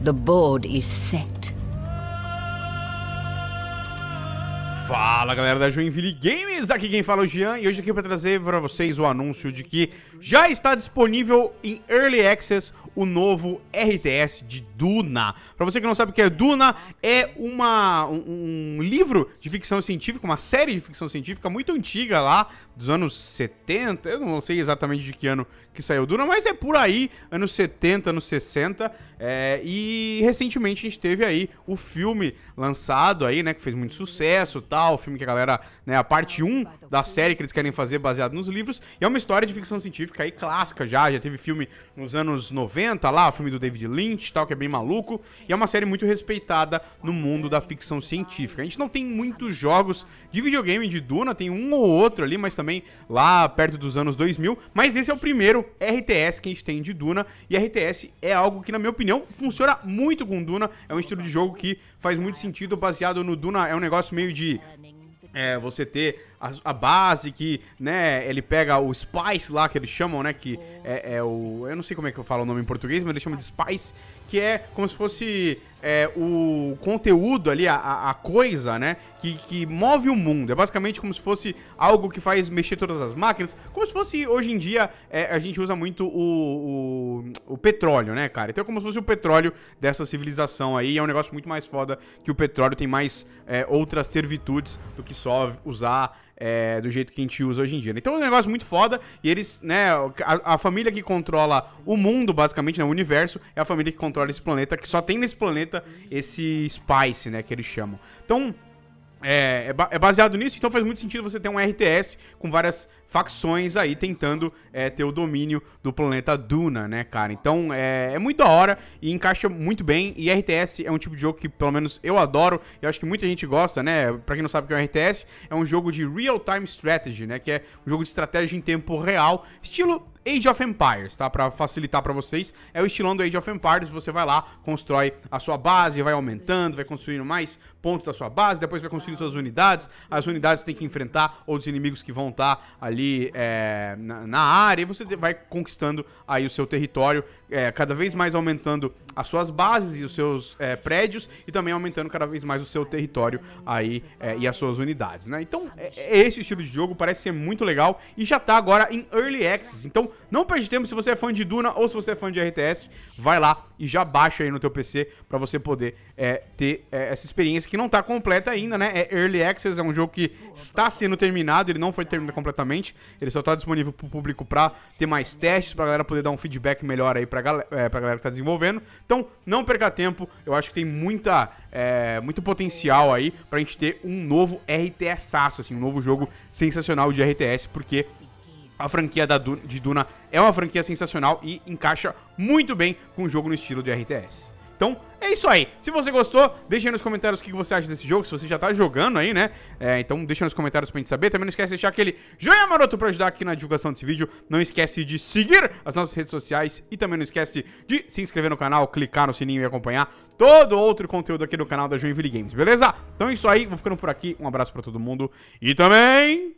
The board is set. Fala galera da Joinville Games, aqui quem fala é o Jean e hoje aqui para trazer para vocês o anúncio de que já está disponível em Early Access o novo RTS de Duna. Para você que não sabe o que é Duna, é uma, um, um, livro de ficção científica, uma série de ficção científica muito antiga lá, dos anos 70, eu não sei exatamente de que ano que saiu Duna, mas é por aí, anos 70, anos 60, é, e recentemente a gente teve aí o filme lançado aí, né, que fez muito sucesso, tá? Universal, o filme que a galera, né, a parte 1 da série que eles querem fazer baseado nos livros. E é uma história de ficção científica aí clássica já, já teve filme nos anos 90 lá, filme do David Lynch tal, que é bem maluco. E é uma série muito respeitada no mundo da ficção científica. A gente não tem muitos jogos de videogame de Duna, tem um ou outro ali, mas também lá perto dos anos 2000. Mas esse é o primeiro RTS que a gente tem de Duna. E RTS é algo que, na minha opinião, funciona muito com Duna. É um estilo de jogo que faz muito sentido, baseado no Duna. É um negócio meio de é, você ter a, a, base, que, né, ele pega o spice lá, que eles chamam, né, que é, é, o... Eu não sei como é que eu falo o nome em português, mas eles chamam de spice, que é como se fosse é, o conteúdo ali, a, a coisa, né, que, que move o mundo. É basicamente como se fosse algo que faz mexer todas as máquinas, como se fosse, hoje em dia, é, a gente usa muito o, o, o, petróleo, né, cara? Então é como se fosse o petróleo dessa civilização aí, é um negócio muito mais foda que o petróleo tem mais é, outras servitudes do que só usar é, do jeito que a gente usa hoje em dia. Né? Então é um negócio muito foda e eles, né, a, a família que controla o mundo, basicamente, né, o universo, é a família que controla esse planeta, que só tem nesse planeta esse Spice, né, que eles chamam. Então, é, é, é, baseado nisso, então faz muito sentido você ter um RTS com várias facções aí tentando é, ter o domínio do planeta Duna, né, cara? Então é, é, muito da hora e encaixa muito bem. E RTS é um tipo de jogo que, pelo menos, eu adoro e acho que muita gente gosta, né? Pra quem não sabe o que é um RTS, é um jogo de real-time strategy, né? Que é um jogo de estratégia em tempo real, estilo Age of Empires, tá? Para facilitar para vocês, é o estilão do Age of Empires, você vai lá, constrói a sua base, vai aumentando, vai construindo mais pontos da sua base, depois vai construindo suas unidades, as unidades têm que enfrentar outros inimigos que vão estar ali é, na, na, área, e você vai conquistando aí o seu território, é, cada vez mais aumentando as suas bases e os seus é, prédios, e também aumentando cada vez mais o seu território aí é, e as suas unidades, né? Então, é, é, esse estilo de jogo, parece ser muito legal, e já tá agora em Early Access, então não perde tempo se você é fã de Duna ou se você é fã de RTS, vai lá e já baixa aí no teu PC para você poder é, ter essa experiência que não tá completa ainda, né? É Early Access, é um jogo que está sendo terminado, ele não foi terminado completamente, ele só tá disponível pro público pra ter mais testes, pra galera poder dar um feedback melhor aí pra, gal é, pra galera que tá desenvolvendo. Então, não perca tempo, eu acho que tem muita, é, muito potencial aí pra gente ter um novo RTS, assim, um novo jogo sensacional de RTS, porque a franquia da Duna, de Duna é uma franquia sensacional e encaixa muito bem com o jogo no estilo de RTS. Então, é isso aí. Se você gostou, deixa aí nos comentários o que você acha desse jogo, se você já tá jogando aí, né? É, então deixa nos comentários pra gente saber. Também não esquece de deixar aquele joinha maroto pra ajudar aqui na divulgação desse vídeo. Não esquece de seguir as nossas redes sociais e também não esquece de se inscrever no canal, clicar no sininho e acompanhar todo outro conteúdo aqui no canal da Joinville Games, beleza? Então é isso aí, vou ficando por aqui. Um abraço pra todo mundo e também...